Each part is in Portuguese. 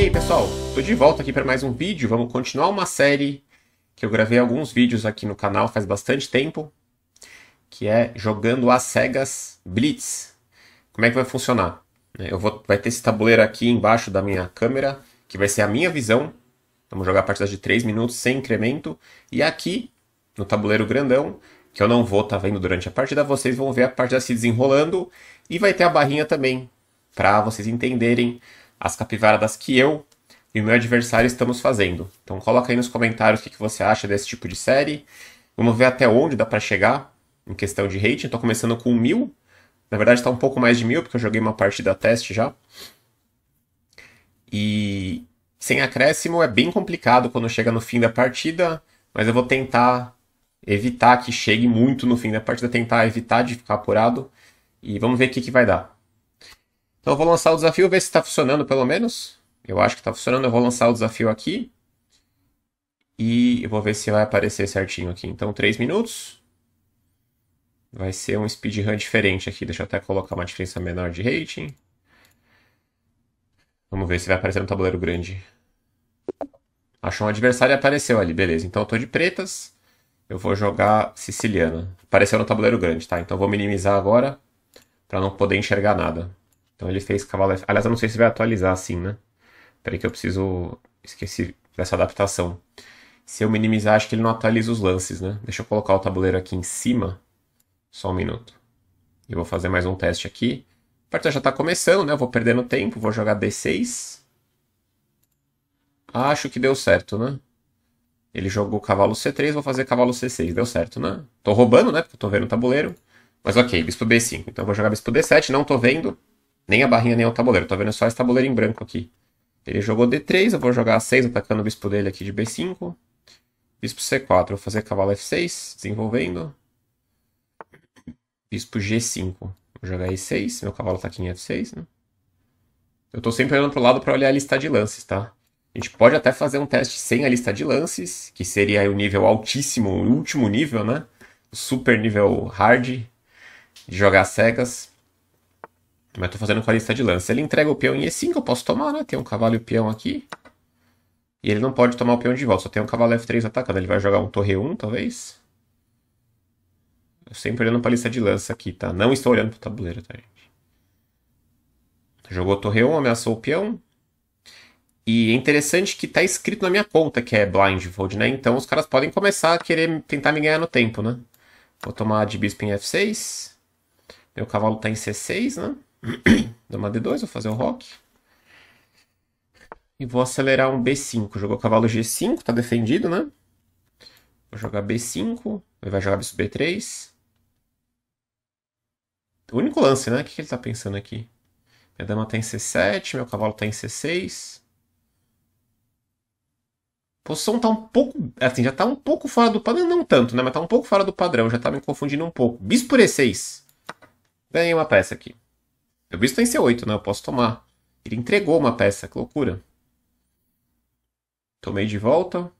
E aí pessoal, tô de volta aqui para mais um vídeo, vamos continuar uma série que eu gravei alguns vídeos aqui no canal faz bastante tempo, que é jogando as cegas Blitz. Como é que vai funcionar? É, eu vou, vai ter esse tabuleiro aqui embaixo da minha câmera, que vai ser a minha visão. Vamos jogar partidas de 3 minutos sem incremento. E aqui, no tabuleiro grandão, que eu não vou estar tá vendo durante a partida, vocês vão ver a partida se desenrolando. E vai ter a barrinha também, para vocês entenderem as capivaradas que eu e o meu adversário estamos fazendo. Então coloca aí nos comentários o que, você acha desse tipo de série. Vamos ver até onde dá para chegar em questão de rating. Estou começando com mil. Na verdade está um pouco mais de mil, porque eu joguei uma partida teste já. E sem acréscimo é bem complicado quando chega no fim da partida, mas eu vou tentar evitar que chegue muito no fim da partida, tentar evitar de ficar apurado. E vamos ver o que, que vai dar. Então eu vou lançar o desafio, ver se está funcionando pelo menos. Eu acho que está funcionando, eu vou lançar o desafio aqui. E eu vou ver se vai aparecer certinho aqui. Então, 3 minutos. Vai ser um speedrun diferente aqui. Deixa eu até colocar uma diferença menor de rating. Vamos ver se vai aparecer no tabuleiro grande. Achou um adversário e apareceu ali. Beleza, então eu tô de pretas. Eu vou jogar siciliana. Apareceu no tabuleiro grande, tá? Então eu vou minimizar agora para não poder enxergar nada. Então ele fez cavalo. Aliás, eu não sei se vai atualizar assim, né? Peraí que eu preciso. Esqueci dessa adaptação. Se eu minimizar, acho que ele não atualiza os lances, né? Deixa eu colocar o tabuleiro aqui em cima. Só um minuto. E vou fazer mais um teste aqui. A partida já está começando, né? Eu vou perdendo tempo, vou jogar D6. Acho que deu certo, né? Ele jogou cavalo C3, vou fazer cavalo C6. Deu certo, né? Tô roubando, né? Porque eu tô vendo o tabuleiro. Mas ok, bispo B5. Então eu vou jogar bispo D7, não tô vendo. Nem a barrinha, nem o tabuleiro. Tô vendo só esse tabuleiro em branco aqui. Ele jogou D3, eu vou jogar A6, atacando o bispo dele aqui de B5. Bispo C4, vou fazer cavalo F6, desenvolvendo. Bispo G5, vou jogar E6, meu cavalo tá aqui em F6, né? Eu tô sempre olhando pro lado para olhar a lista de lances, tá? A gente pode até fazer um teste sem a lista de lances, que seria o nível altíssimo, o último nível, né? O super nível hard, de jogar cegas, mas estou fazendo com a lista de lança. Ele entrega o peão em E5, eu posso tomar, né? Tem um cavalo e o peão aqui. E ele não pode tomar o peão de volta, só tem um cavalo F3 atacando. Ele vai jogar um torre 1, talvez. Eu sempre olhando pra lista de lança aqui, tá? Não estou olhando pro tabuleiro, tá, gente? Jogou torre 1, ameaçou o peão. E é interessante que tá escrito na minha conta que é blindfold, né? Então os caras podem começar a querer tentar me ganhar no tempo, né? Vou tomar de bispo em F6. Meu cavalo tá em C6, né? Dama D2, vou fazer o rock. E vou acelerar um B5. Jogou cavalo G5, tá defendido, né? Vou jogar B5. Ele vai jogar bicho B3. O único lance, né? O que, ele tá pensando aqui? Minha dama tá em C7, meu cavalo tá em C6. A posição tá um pouco. Assim, já tá um pouco fora do padrão. Não tanto, né? Mas tá um pouco fora do padrão. Já tá me confundindo um pouco. Bis por E6. Ganhei uma peça aqui. Eu visto em C8, né? Eu posso tomar. Ele entregou uma peça, que loucura. Tomei de volta.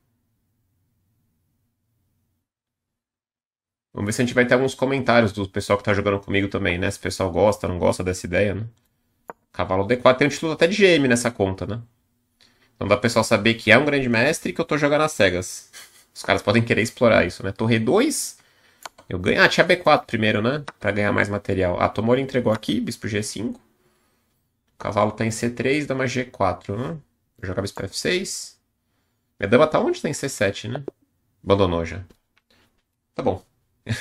Vamos ver se a gente vai ter alguns comentários do pessoal que tá jogando comigo também, né? Se o pessoal gosta, não gosta dessa ideia, né? Cavalo D4 tem um título até de GM nessa conta, né? Então dá pra pessoal saber que é um grande mestre e que eu tô jogando às cegas. Os caras podem querer explorar isso, né? Torre 2, eu ganho. Ah, tinha B4 primeiro, né? Pra ganhar mais material. A ah, Tomori entregou aqui, bispo G5. O cavalo tá em C3, dama G4, né? Vou jogar bispo F6. Minha dama tá onde? Tá em C7, né? Abandonou já. Tá bom.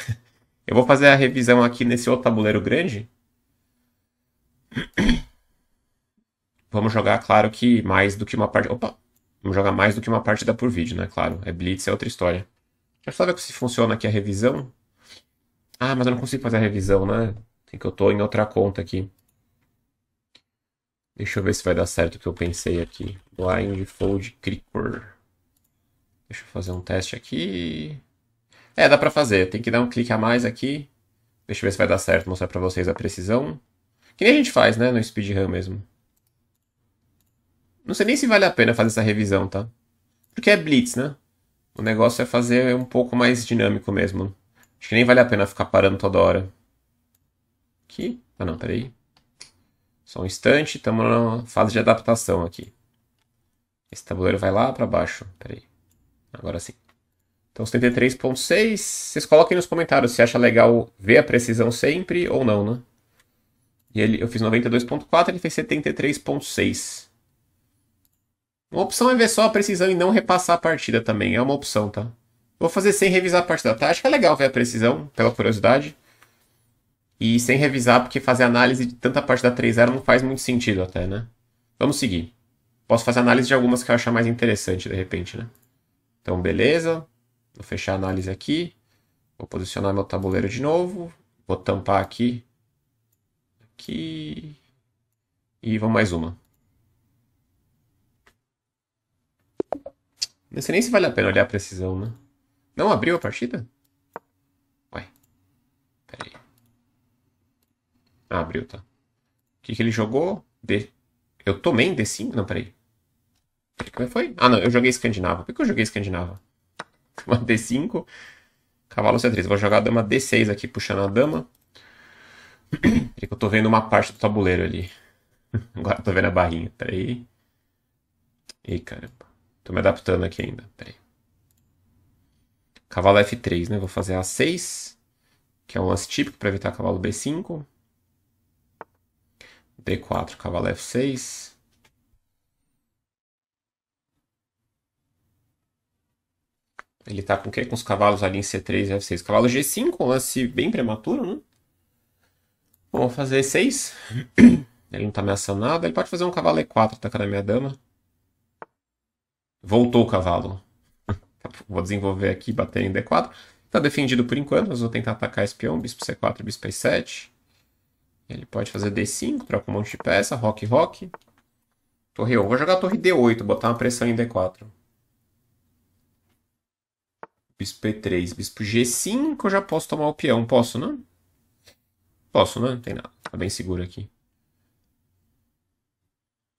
Eu vou fazer a revisão aqui nesse outro tabuleiro grande. Vamos jogar, claro que mais do que uma parte. Opa! Vamos jogar mais do que uma partida por vídeo, né? Claro. É Blitz, é outra história. Deixa eu só ver se funciona aqui a revisão. Ah, mas eu não consigo fazer a revisão, né? Tem que eu tô em outra conta aqui. Deixa eu ver se vai dar certo o que eu pensei aqui. Blindfold Fold Deixa eu fazer um teste aqui. É, dá pra fazer. Tem que dar um clique a mais aqui. Deixa eu ver se vai dar certo. Mostrar pra vocês a precisão. Que nem a gente faz, né? No speedrun mesmo. Não sei nem se vale a pena fazer essa revisão, tá? Porque é blitz, né? O negócio é fazer um pouco mais dinâmico mesmo. Acho que nem vale a pena ficar parando toda hora. Aqui. Ah não, peraí. Só um instante, estamos na fase de adaptação aqui. Esse tabuleiro vai lá para baixo. Peraí. Agora sim. Então 73.6. Vocês coloquem nos comentários se acha legal ver a precisão sempre ou não, né? E ele, eu fiz 92.4, ele fez 73.6. Uma opção é ver só a precisão e não repassar a partida também. É uma opção, tá? Vou fazer sem revisar a parte da tática. É legal ver a precisão, pela curiosidade. E sem revisar, porque fazer análise de tanta parte da 3.0 não faz muito sentido até, né? Vamos seguir. Posso fazer análise de algumas que eu achar mais interessante, de repente, né? Então, beleza. Vou fechar a análise aqui. Vou posicionar meu tabuleiro de novo. Vou tampar aqui. Aqui. E vamos mais uma. Não sei nem se vale a pena olhar a precisão, né? Não abriu a partida? Ué. Pera aí. Ah, abriu, tá. O que, que ele jogou? D... Eu tomei D5? Não, peraí. Como é foi? Ah, não, eu joguei Escandinava. Por que eu joguei Escandinava? Uma D5. Cavalo C3. Vou jogar a dama D6 aqui, puxando a dama. É que eu tô vendo uma parte do tabuleiro ali. Agora eu tô vendo a barrinha. Peraí. Ih, caramba. Tô me adaptando aqui ainda. Peraí. Cavalo F3, né? Vou fazer A6, que é um lance típico para evitar cavalo B5. D4, cavalo F6. Ele tá com o quê? Com os cavalos ali em C3 e F6. Cavalo G5, um lance bem prematuro, né? Bom, vou fazer E6. Ele não tá ameaçando nada. Ele pode fazer um cavalo E4, tacar tá a minha dama. Voltou o cavalo vou desenvolver aqui, bater em D4. Está defendido por enquanto, mas vou tentar atacar peão, bispo C4, bispo E7. Ele pode fazer D5, troca um monte de peça, rock, rock. Torre 1. Vou jogar a torre D8, botar uma pressão em D4. Bispo E3, bispo G5, eu já posso tomar o peão. Posso, não? Posso, né? Não tem nada. Tá bem seguro aqui.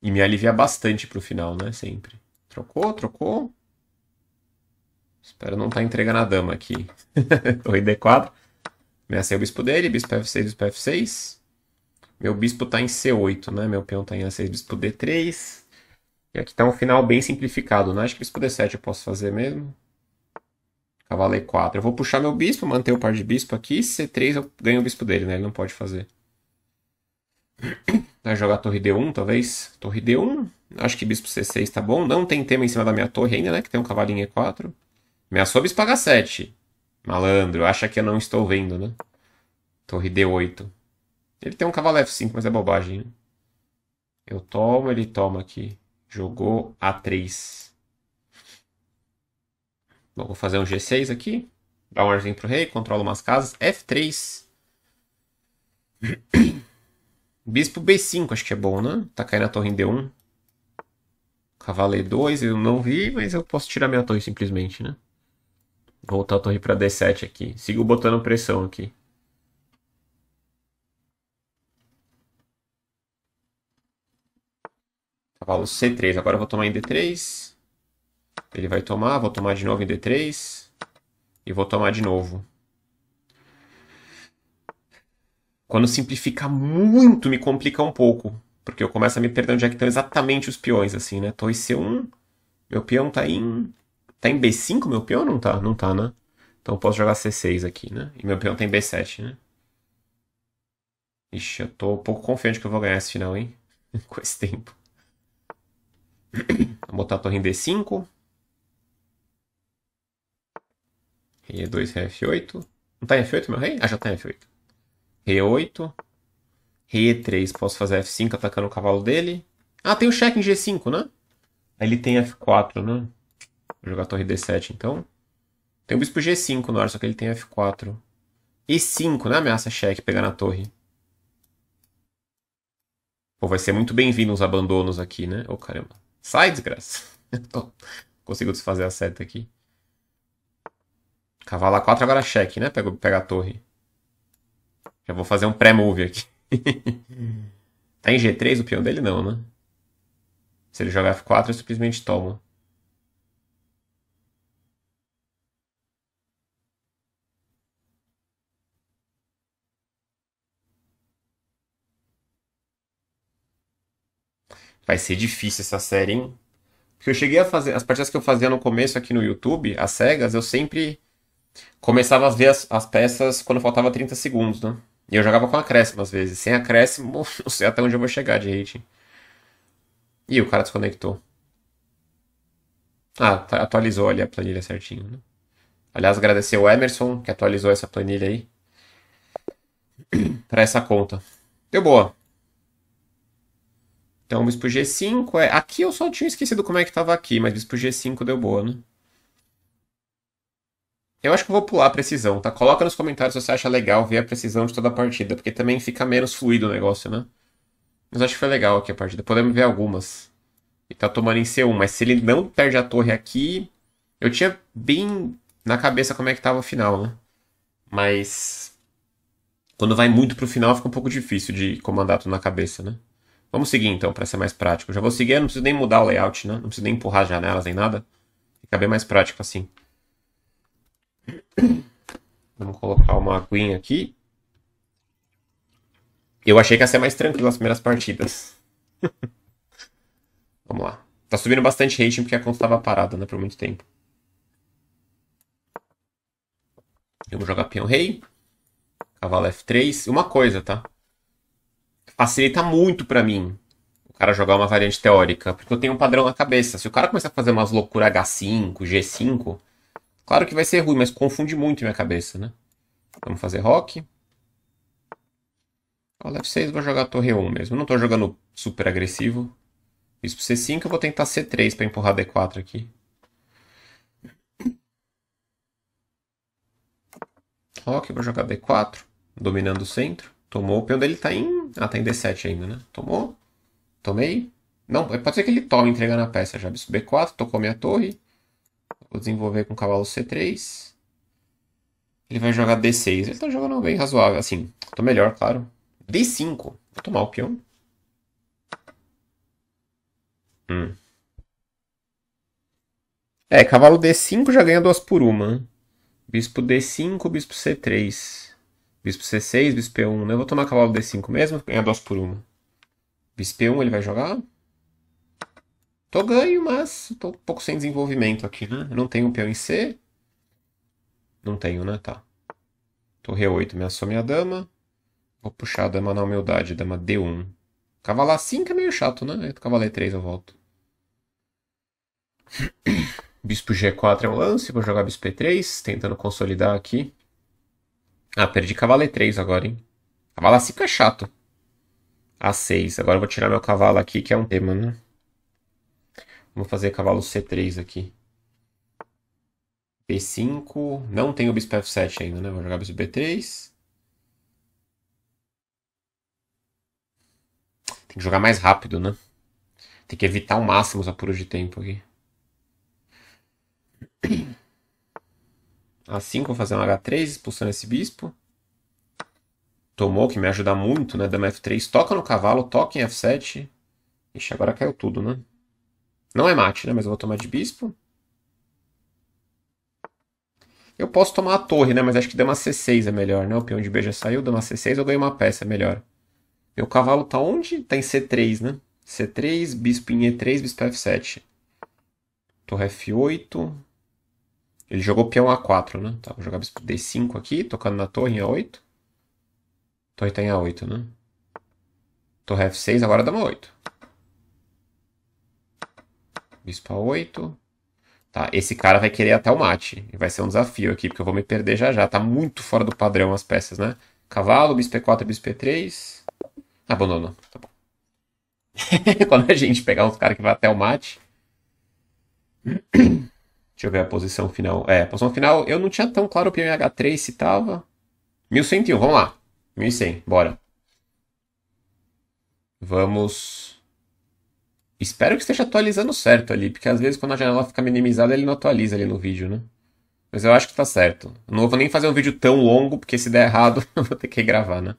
E me alivia bastante pro final, né? Sempre. Trocou, trocou. Espero não estar tá entregando a dama aqui. Torre D4. Ameacei o bispo dele, bispo F6, bispo F6. Meu bispo está em C8, né? Meu peão está em A6, bispo D3. E aqui está um final bem simplificado, né? Acho que bispo D7 eu posso fazer mesmo. Cavalo E4. Eu vou puxar meu bispo, manter o par de bispo aqui. C3 eu ganho o bispo dele, né? Ele não pode fazer. Vai jogar torre D1, talvez. Torre D1. Acho que bispo C6 tá bom. Não tem tema em cima da minha torre ainda, né? Que tem um cavalinho E4. Minha sobis paga 7. Malandro, acha que eu não estou vendo, né? Torre D8. Ele tem um cavalo F5, mas é bobagem, né? Eu tomo, ele toma aqui. Jogou A3. Bom, vou fazer um G6 aqui. Dá um arzinho pro rei, controla umas casas. F3. Bispo B5, acho que é bom, né? Tá caindo a torre em D1. Cavalo E2, eu não vi, mas eu posso tirar minha torre simplesmente, né? Voltar a torre pra D7 aqui. Sigo botando pressão aqui. Cavalo C3. Agora eu vou tomar em D3. Ele vai tomar. Vou tomar de novo em D3. E vou tomar de novo. Quando simplifica muito, me complica um pouco. Porque eu começo a me perder onde é que estão exatamente os peões, assim, né? Torre C1. Meu peão tá em Tá em B5 meu peão ou não tá? Não tá, né? Então eu posso jogar C6 aqui, né? E meu peão tem B7, né? Ixi, eu tô um pouco confiante que eu vou ganhar esse final, hein? Com esse tempo. Vou botar a torre em D5. Rei E2, é rei é F8. Não tá em F8 meu rei? Ah, já tá em F8. Rei 8 é Rei E3, posso fazer F5 atacando o cavalo dele. Ah, tem o cheque em G5, né? Aí ele tem F4, né? Vou jogar torre D7, então. Tem o bispo G5 no ar, só que ele tem F4. E5, né? Ameaça cheque pegar na torre. Pô, vai ser muito bem-vindo os abandonos aqui, né? Ô, oh, caramba. Sai, desgraça. Consigo desfazer a seta aqui. Cavalo A4 agora cheque, né? Pega, pega a torre. Já vou fazer um pré-move aqui. tá em G3 o peão dele? Não, né? Se ele jogar F4, eu simplesmente tomo. vai ser difícil essa série, hein? Porque eu cheguei a fazer. As partidas que eu fazia no começo aqui no YouTube, as cegas, eu sempre começava a ver as, as peças quando faltava 30 segundos, né? E eu jogava com acréscimo às vezes. Sem acréscimo, não sei até onde eu vou chegar de rating. Ih, o cara desconectou. Ah, tá, atualizou ali a planilha certinho, né? Aliás, agradecer o Emerson, que atualizou essa planilha aí. para essa conta. Deu boa. Então, bispo G5 é... Aqui eu só tinha esquecido como é que estava aqui, mas bispo G5 deu boa, né? Eu acho que eu vou pular a precisão, tá? Coloca nos comentários se você acha legal ver a precisão de toda a partida, porque também fica menos fluido o negócio, né? Mas acho que foi legal aqui a partida. Podemos ver algumas. Ele tá tomando em C1, mas se ele não perde a torre aqui... Eu tinha bem na cabeça como é que tava o final, né? Mas... Quando vai muito pro final fica um pouco difícil de comandar tudo na cabeça, né? Vamos seguir então, para ser mais prático. Já vou seguir, não preciso nem mudar o layout, né? Não preciso nem empurrar as janelas nem nada. Fica bem mais prático assim. Vamos colocar uma aguinha aqui. Eu achei que ia ser mais tranquilo as primeiras partidas. Vamos lá. Tá subindo bastante rating porque a conta estava parada, né, por muito tempo. Eu vou jogar peão rei. Cavalo F3. Uma coisa, tá? facilita muito para mim o cara jogar uma variante teórica, porque eu tenho um padrão na cabeça. Se o cara começar a fazer umas loucuras H5, G5, claro que vai ser ruim, mas confunde muito minha cabeça, né? Vamos fazer rock. Olha, F6 vou jogar torre 1 mesmo. Eu não tô jogando super agressivo. Isso pro C5, eu vou tentar C3 para empurrar D4 aqui. Rock, vou jogar D4, dominando o centro. Tomou o peão dele, tá em ela tá em D7 ainda, né? Tomou? Tomei? Não, é, pode ser que ele tome entregando a peça já. Bispo B4, tocou minha torre. Vou desenvolver com cavalo C3. Ele vai jogar D6. Ele tá jogando bem razoável. Assim, tô melhor, claro. D5. Vou tomar o peão. Hum. É, cavalo D5 já ganha duas por uma. Bispo D5, bispo C3. Bispo C6, bispo P1, né? Eu vou tomar cavalo D5 mesmo, ganhar 2 por 1. Bispo P1 ele vai jogar. Tô ganho, mas tô um pouco sem desenvolvimento aqui, né? Eu não tenho um peão em C. Não tenho, né? Tá. Torre 8 assome minha dama. Vou puxar a dama na humildade, dama D1. Cavalar 5 é meio chato, né? Eu cavalar 3 eu volto. Bispo G4 é um lance, vou jogar Bispo E3, tentando consolidar aqui. Ah, perdi cavalo E3 agora, hein? Cavalo A5 é chato. A6. Agora eu vou tirar meu cavalo aqui, que é um tema, né? Vou fazer cavalo C3 aqui. B5. Não tem o bispo F7 ainda, né? Vou jogar bispo B3. Tem que jogar mais rápido, né? Tem que evitar o máximo os apuros de tempo aqui. A5 vou fazer um H3, expulsando esse bispo. Tomou, que me ajuda muito, né? Dama F3, toca no cavalo, toca em F7. Ixi, agora caiu tudo, né? Não é mate, né? Mas eu vou tomar de bispo. Eu posso tomar a torre, né? Mas acho que dama C6 é melhor, né? O peão de B já saiu, dama C6 eu ganho uma peça, é melhor. Meu cavalo tá onde? Tá em C3, né? C3, bispo em E3, bispo F7. Torre F8, ele jogou peão A4, né? Tá, vou jogar bispo D5 aqui, tocando na torre em A8. Torre tá em A8, né? Torre F6, agora dá uma 8. Bispo A8. Tá, esse cara vai querer até o mate. Vai ser um desafio aqui, porque eu vou me perder já já. Tá muito fora do padrão as peças, né? Cavalo, bispo E4, bispo E3. Abandonou. Tá bom. Quando a gente pegar uns caras que vai até o mate. Deixa eu ver a posição final. É, a posição final eu não tinha tão claro o PMH3 se tava. 1101, vamos lá. 1100, bora. Vamos. Espero que esteja atualizando certo ali, porque às vezes quando a janela fica minimizada ele não atualiza ali no vídeo, né? Mas eu acho que tá certo. Não vou nem fazer um vídeo tão longo, porque se der errado eu vou ter que gravar, né?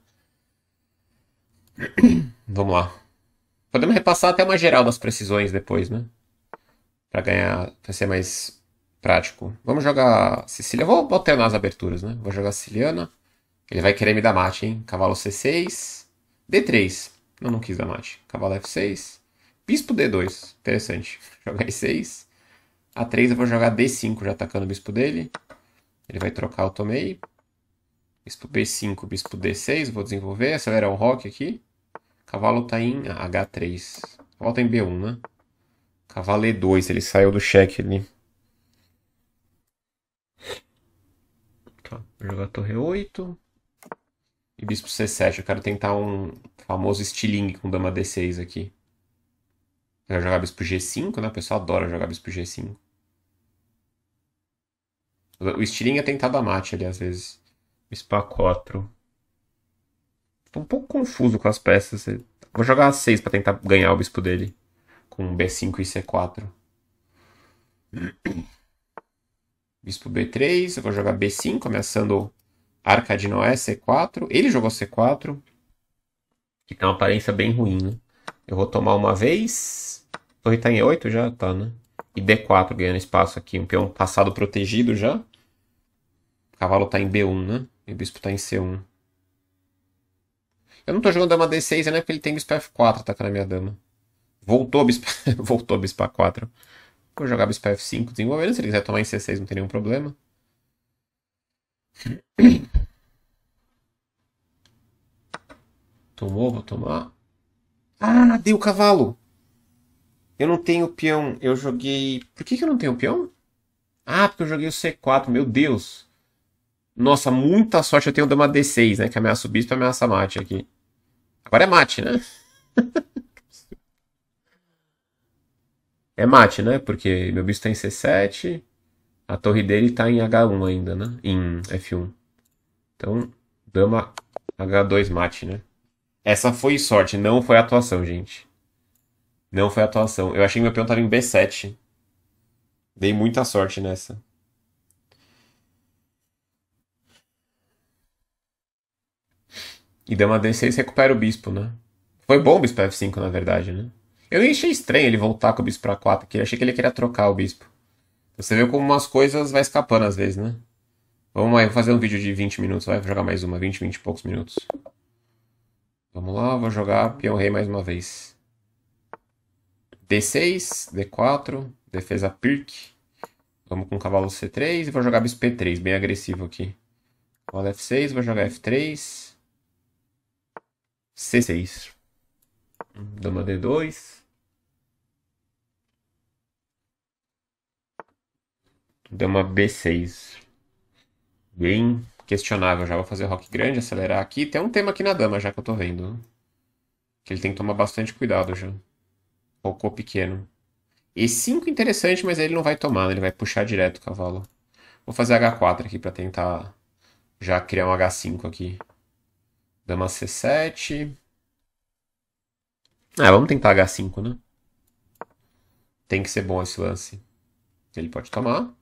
vamos lá. Podemos repassar até uma geral das precisões depois, né? Para ganhar, para ser mais prático. Vamos jogar Sicília. Vou alternar as aberturas, né? Vou jogar Siciliana. Ele vai querer me dar mate, hein? Cavalo C6. D3. Não, não quis dar mate. Cavalo F6. Bispo D2. Interessante. Jogar E6. A3 eu vou jogar D5, já atacando o bispo dele. Ele vai trocar, eu tomei. Bispo B5, bispo D6, vou desenvolver. Acelera o rock aqui. Cavalo tá em H3. Volta em B1, né? Cavalo E2, ele saiu do cheque ali. Vou jogar torre 8. E bispo C7. Eu quero tentar um famoso estilingue com dama D6 aqui. Eu quero jogar bispo G5, né? O pessoal adora jogar bispo G5. O estilingue é tentar dar mate ali às vezes. Bispo A4. Tô um pouco confuso com as peças. Vou jogar A6 pra tentar ganhar o bispo dele. Com B5 e C4. Bispo B3, eu vou jogar B5, ameaçando arca de Noé, C4. Ele jogou C4, que tem uma aparência bem ruim, né? Eu vou tomar uma vez. Torre tá em E8 já? Tá, né? E D4 ganhando espaço aqui. Um peão passado protegido já. O cavalo tá em B1, né? E o bispo tá em C1. Eu não tô jogando dama D6, né? Porque ele tem bispo F4 atacando tá a minha dama. Voltou bispo, Voltou bispo A4 eu jogava isso F5 desenvolvendo, se ele quiser tomar em C6 não tem nenhum problema. Tomou, vou tomar. Ah, deu o cavalo! Eu não tenho peão, eu joguei... Por que, que eu não tenho peão? Ah, porque eu joguei o C4, meu Deus! Nossa, muita sorte eu tenho dama D6, né? Que ameaça o bispo e ameaça mate aqui. Agora é mate, né? É mate, né? Porque meu bicho tá em C7, a torre dele tá em H1 ainda, né? Em F1. Então, dama H2 mate, né? Essa foi sorte, não foi atuação, gente. Não foi atuação. Eu achei que meu peão tava em B7. Dei muita sorte nessa. E dama D6 recupera o bispo, né? Foi bom o bispo F5, na verdade, né? Eu achei estranho ele voltar com o bispo pra 4, porque eu achei que ele queria trocar o bispo. Você vê como umas coisas vai escapando às vezes, né? Vamos aí, vou fazer um vídeo de 20 minutos, vai jogar mais uma, 20, 20 e poucos minutos. Vamos lá, vou jogar peão rei mais uma vez. D6, D4, defesa Pirk. Vamos com cavalo C3 e vou jogar bispo P3, bem agressivo aqui. Cavalo F6, vou jogar F3. C6. Dama D2. Dama B6. Bem questionável. Já vou fazer rock grande, acelerar aqui. Tem um tema aqui na dama, já que eu tô vendo. Que ele tem que tomar bastante cuidado já. Focou pequeno. E5 interessante, mas ele não vai tomar, né? ele vai puxar direto o cavalo. Vou fazer H4 aqui para tentar já criar um H5 aqui. Dama C7. Ah, vamos tentar H5, né? Tem que ser bom esse lance. Ele pode tomar.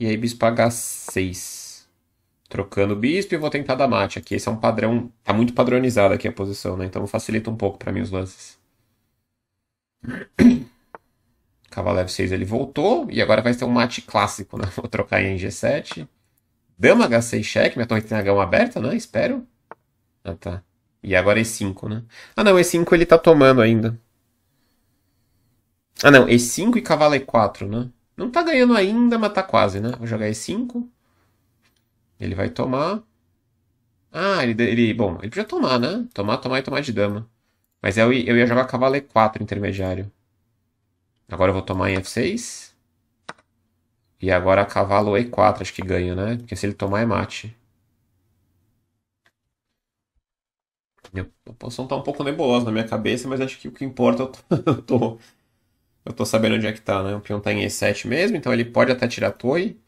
E aí bispo H6. Trocando o bispo e vou tentar dar mate aqui. Esse é um padrão. Tá muito padronizado aqui a posição, né? Então facilita um pouco pra mim os lances. Cavalo F6 ele voltou. E agora vai ser um mate clássico, né? Vou trocar em G7. Dama H6 cheque. Minha torre tem H1 aberta, né? Espero. Ah, tá. E agora E5, né? Ah, não. E5 ele tá tomando ainda. Ah, não. E5 e cavalo E4, né? Não tá ganhando ainda, mas tá quase, né? Vou jogar E5. Ele vai tomar. Ah, ele, ele. Bom, ele podia tomar, né? Tomar, tomar e tomar de dama. Mas eu, eu ia jogar cavalo E4 intermediário. Agora eu vou tomar em F6. E agora cavalo E4, acho que ganho, né? Porque se ele tomar é mate. A posição tá um pouco nebulosa na minha cabeça, mas acho que o que importa eu é tô eu tô sabendo onde é que tá, né? O peão tá em E7 mesmo, então ele pode até tirar a torre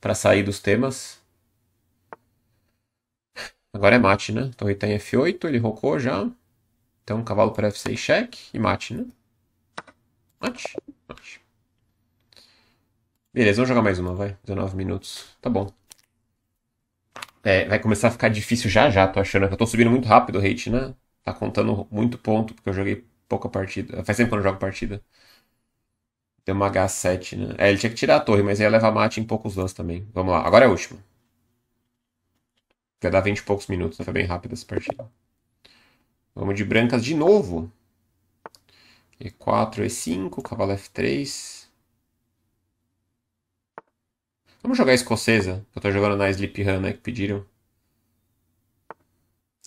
para sair dos temas. Agora é mate, né? Torre tá em F8, ele rocou já. Então cavalo para F6 cheque e mate, né? Mate, mate. Beleza, vamos jogar mais uma, vai. 19 minutos. Tá bom. É, vai começar a ficar difícil já já, tô achando. Eu tô subindo muito rápido o rate, né? Tá contando muito ponto, porque eu joguei pouca partida. Faz tempo que eu não jogo partida. Tem uma H7, né? É, ele tinha que tirar a torre, mas ia levar mate em poucos lances também. Vamos lá, agora é a última. Vai dar 20 e poucos minutos, né? Foi bem rápido essa partida. Vamos de brancas de novo. E4, E5, cavalo F3. Vamos jogar a escocesa, que eu tô jogando na Sleep Run, né, que pediram.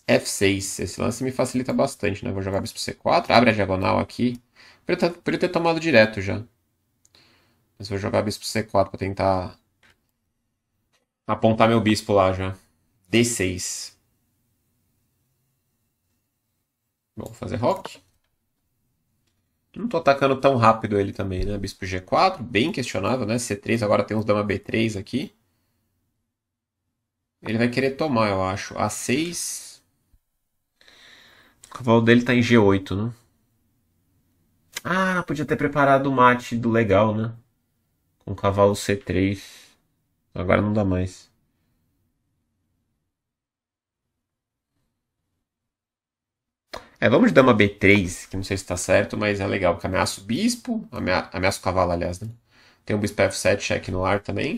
F6, esse lance me facilita bastante, né? Vou jogar bispo C4, abre a diagonal aqui. Podia ter tomado direto já. Mas vou jogar bispo C4 pra tentar apontar meu bispo lá já. D6. Bom, fazer rock. Não tô atacando tão rápido ele também, né? Bispo G4, bem questionável, né? C3, agora tem uns dama B3 aqui. Ele vai querer tomar, eu acho. A6. O cavalo dele tá em G8, né? Ah, podia ter preparado o mate do legal, né? com cavalo C3. Agora não dá mais. É, vamos de dama B3, que não sei se está certo, mas é legal, porque ameaça o bispo, amea ameaça o cavalo, aliás, né? Tem o bispo F7, cheque no ar também.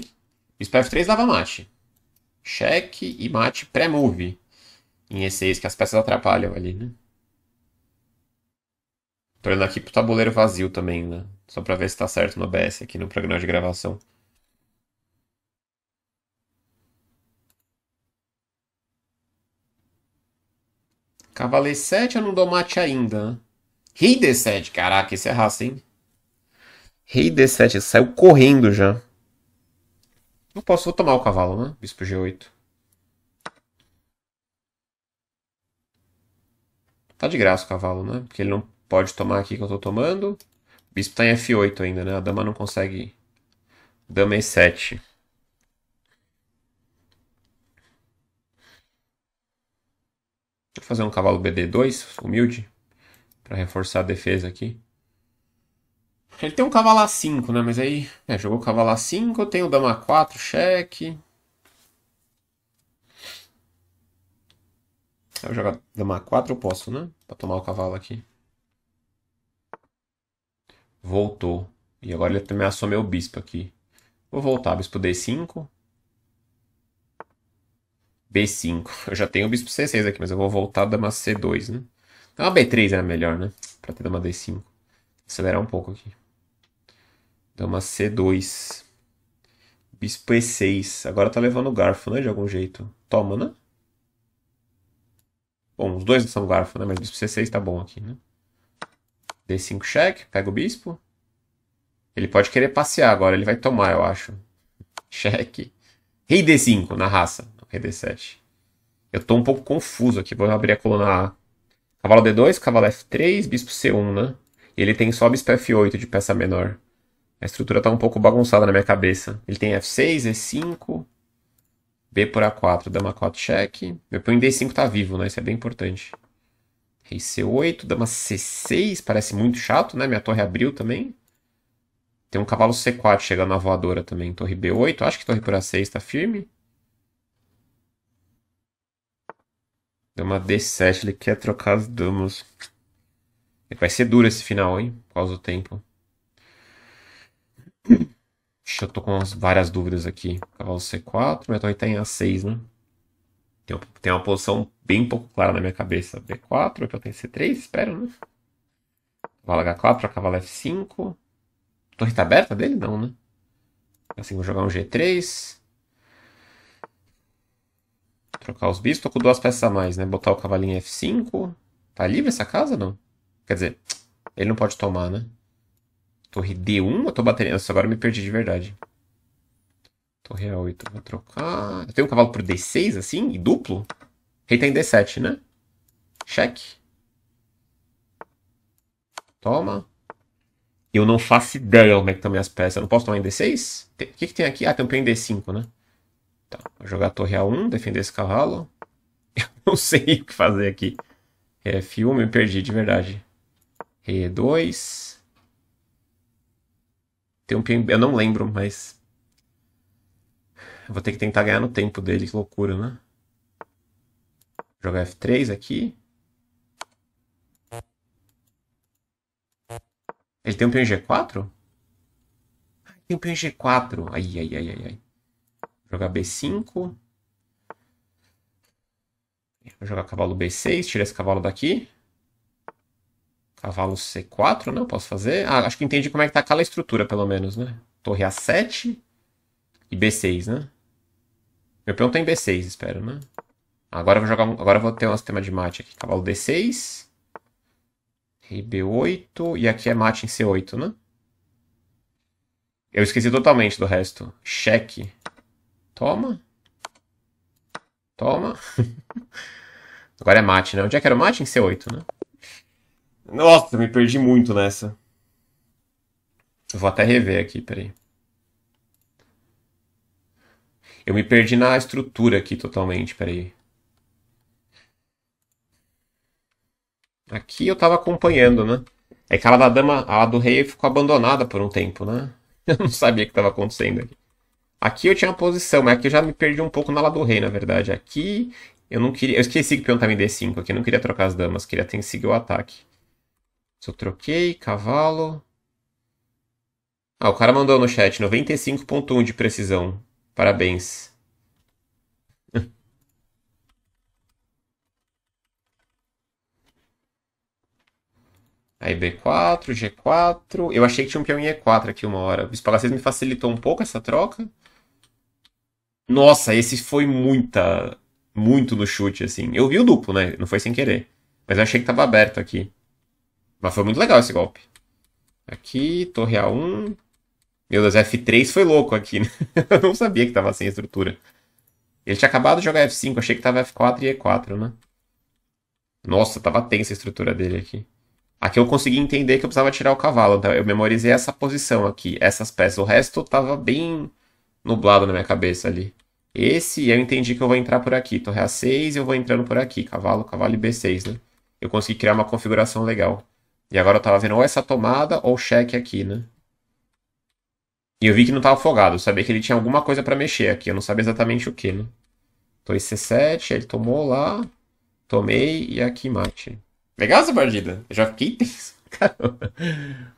Bispo F3 dava mate. Cheque e mate pré-move em E6, que as peças atrapalham ali, né? Tô olhando aqui pro tabuleiro vazio também, né? Só para ver se está certo no OBS aqui no programa de gravação. Cavalei 7, eu não dou mate ainda. Rei D7, caraca, esse é raça, hein? Rei D7, saiu correndo já. Não posso, vou tomar o cavalo, né? Bispo G8. Tá de graça o cavalo, né? Porque ele não pode tomar aqui que eu tô tomando. Bispo tá em F8 ainda, né? A dama não consegue. Dama é E7. Vou fazer um cavalo BD2, humilde, para reforçar a defesa aqui. Ele tem um cavalo A5, né? Mas aí, é, jogou cavalo A5, tem o dama A4, cheque. Eu jogar dama A4 eu posso, né? Pra tomar o cavalo aqui. Voltou. E agora ele também assume o bispo aqui. Vou voltar, bispo D5. B5. Eu já tenho o bispo C6 aqui, mas eu vou voltar a dama C2, né? Então a B3 era melhor, né? Pra ter dama D5. Acelerar um pouco aqui. Dama C2. Bispo E6. Agora tá levando o garfo, né? De algum jeito. Toma, né? Bom, os dois são garfo, né? Mas bispo C6 tá bom aqui, né? D5 cheque, pega o bispo. Ele pode querer passear agora, ele vai tomar, eu acho. Cheque. Rei D5 na raça. Rei D7. Eu tô um pouco confuso aqui, vou abrir a coluna A. Cavalo D2, cavalo F3, bispo C1, né? E ele tem só bispo F8 de peça menor. A estrutura tá um pouco bagunçada na minha cabeça. Ele tem F6, E5, B por A4, dama 4 cheque. Meu peão D5 tá vivo, né? Isso é bem importante. Rei C8, dama C6, parece muito chato, né? Minha torre abriu também. Tem um cavalo C4 chegando na voadora também. Torre B8, acho que torre por A6 está firme. Dama D7, ele quer trocar as damas. Vai ser duro esse final, hein? Por causa do tempo. Eu tô com várias dúvidas aqui. Cavalo C4, minha torre tá em A6, né? tem uma posição bem pouco clara na minha cabeça. B4, que eu tenho C3, espero, né? Cavalo H4, cavalo F5. Torre tá aberta dele? Não, né? Assim, vou jogar um G3. Trocar os bichos. Tô com duas peças a mais, né? Botar o cavalinho F5. Tá livre essa casa não? Quer dizer, ele não pode tomar, né? Torre D1, eu tô batendo. Nossa, agora eu me perdi de verdade. Torre A8, vou trocar. Eu tenho um cavalo por D6, assim, e duplo? Rei tem D7, né? Cheque. Toma. Eu não faço ideia como é que estão minhas peças. Eu não posso tomar em D6? O que, que tem aqui? Ah, tem um peão em D5, né? Tá, vou jogar a torre A1, defender esse cavalo. Eu não sei o que fazer aqui. É F1, me perdi, de verdade. Rei E2. É tem um peão... Eu não lembro, mas... vou ter que tentar ganhar no tempo dele, que loucura, né? Jogar F3 aqui. Ele tem um peão G4? Ah, tem um peão G4. Ai, ai, ai, ai, ai. Jogar B5. Vou jogar cavalo B6, tira esse cavalo daqui. Cavalo C4, não né? posso fazer. Ah, acho que entendi como é que tá aquela estrutura, pelo menos, né? Torre A7 e B6, né? Meu peão tá em B6, espero, né? Agora eu vou jogar. Agora eu vou ter um sistema de mate aqui. Cavalo D6. Rei B8. E aqui é mate em C8, né? Eu esqueci totalmente do resto. Cheque. Toma. Toma. Agora é mate, né? Onde é que era o mate? Em C8, né? Nossa, me perdi muito nessa. Vou até rever aqui, peraí. Eu me perdi na estrutura aqui totalmente, peraí. Aqui eu tava acompanhando, né? É que a da dama, a do rei ficou abandonada por um tempo, né? Eu não sabia o que estava acontecendo aqui. Aqui eu tinha uma posição, mas aqui eu já me perdi um pouco na lá do rei, na verdade. Aqui eu não queria. Eu esqueci que o peão tava em D5 aqui, eu não queria trocar as damas, queria ter que seguir o ataque. Se eu troquei, cavalo. Ah, o cara mandou no chat 95.1 de precisão. Parabéns. Aí B4, G4. Eu achei que tinha um peão em E4 aqui uma hora. O Bispo 6 me facilitou um pouco essa troca. Nossa, esse foi muita. Muito no chute, assim. Eu vi o duplo, né? Não foi sem querer. Mas eu achei que tava aberto aqui. Mas foi muito legal esse golpe. Aqui, torre A1. Meu Deus, F3 foi louco aqui, né? Eu não sabia que tava sem estrutura. Ele tinha acabado de jogar F5, achei que tava F4 e E4, né? Nossa, tava tensa a estrutura dele aqui. Aqui eu consegui entender que eu precisava tirar o cavalo, então eu memorizei essa posição aqui, essas peças. O resto tava bem nublado na minha cabeça ali. Esse eu entendi que eu vou entrar por aqui. Torre A6 e eu vou entrando por aqui. Cavalo, cavalo e B6, né? Eu consegui criar uma configuração legal. E agora eu tava vendo ou essa tomada ou o cheque aqui, né? E eu vi que não tava afogado. Eu sabia que ele tinha alguma coisa para mexer aqui. Eu não sabia exatamente o que, né? Torre C7, ele tomou lá. Tomei e aqui mate. Legal essa partida. Eu já fiquei tenso. Caramba.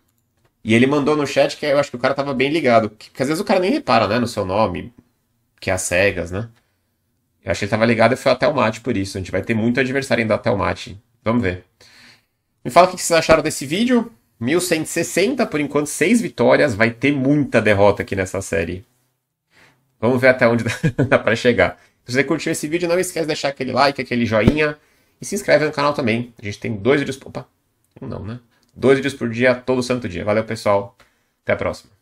E ele mandou no chat que eu acho que o cara tava bem ligado. Porque às vezes o cara nem repara, né, no seu nome, que é as cegas, né? Eu achei que ele tava ligado e foi até o mate por isso. A gente vai ter muito adversário ainda até o mate. Vamos ver. Me fala o que vocês acharam desse vídeo. 1160, por enquanto, 6 vitórias. Vai ter muita derrota aqui nessa série. Vamos ver até onde dá para chegar. Se você curtiu esse vídeo, não esquece de deixar aquele like, aquele joinha. E se inscreve no canal também. A gente tem dois vídeos. Opa, um não, né? Dois vídeos por dia, todo santo dia. Valeu, pessoal. Até a próxima.